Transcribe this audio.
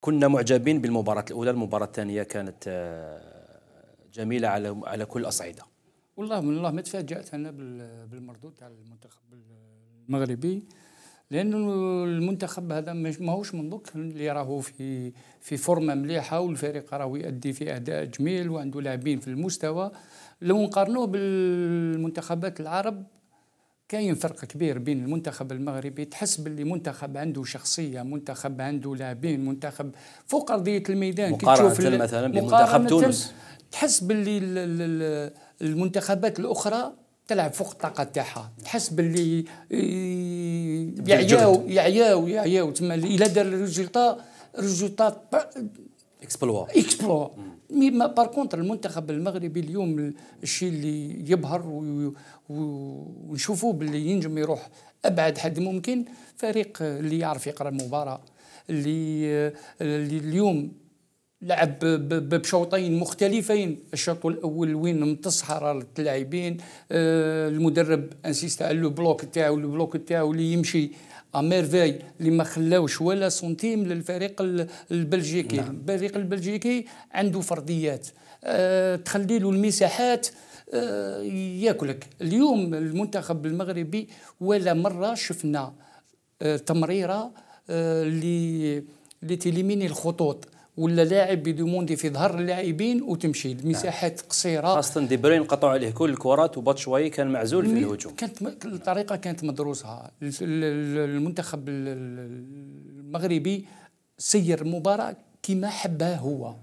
كنا معجبين بالمباراة الأولى المباراة الثانية كانت آه، جميلة على على كل الأصعدة والله من الله ما تفاجأت أنا بالمردود تاع المنتخب المغربي لأنه المنتخب هذا ماهوش من دوك اللي راهو في في فورمة مليحة والفريق راهو يؤدي في أداء جميل وعنده لاعبين في المستوى لو نقارنوه بالمنتخبات العرب كاين فرق كبير بين المنتخب المغربي تحس باللي منتخب عنده شخصيه منتخب عنده لاعبين منتخب فوق ارضيه الميدان مقارنه كي تشوف مثلا بمنتخب تونس تحس باللي المنتخبات الاخرى تلعب فوق الطاقه تاعها تحس باللي يعياو يعياو يعياو تما الا دار الريزولتا ريزولتا اكسبلوا اكسبلوا مي بار كونتر المنتخب المغربي اليوم الشيء اللي يبهر ونشوفوه باللي ينجم يروح ابعد حد ممكن فريق اللي يعرف يقرا المباراه اللي اللي اليوم لعب بشوطين مختلفين الشوط الاول وين حراره اللاعبين آه، المدرب انسيست على لو بلوك تاعو لو بلوك تاعو اللي يمشي اميرفي اللي ما خلاوش ولا سنتيم للفريق البلجيكي نعم. الفريق البلجيكي عنده فرديات آه تخلي له المساحات آه، ياكلك اليوم المنتخب المغربي ولا مره شفنا آه، تمريره اللي اللي تيليميني الخطوط ولا لاعب بدوموندي في ظهر اللاعبين وتمشي المساحات نعم. قصيره خاصه دي بروين قطعوا عليه كل الكرات شوي كان معزول في الهجوم كانت الطريقه كانت مدروسه المنتخب المغربي سير المباراه كما حبها هو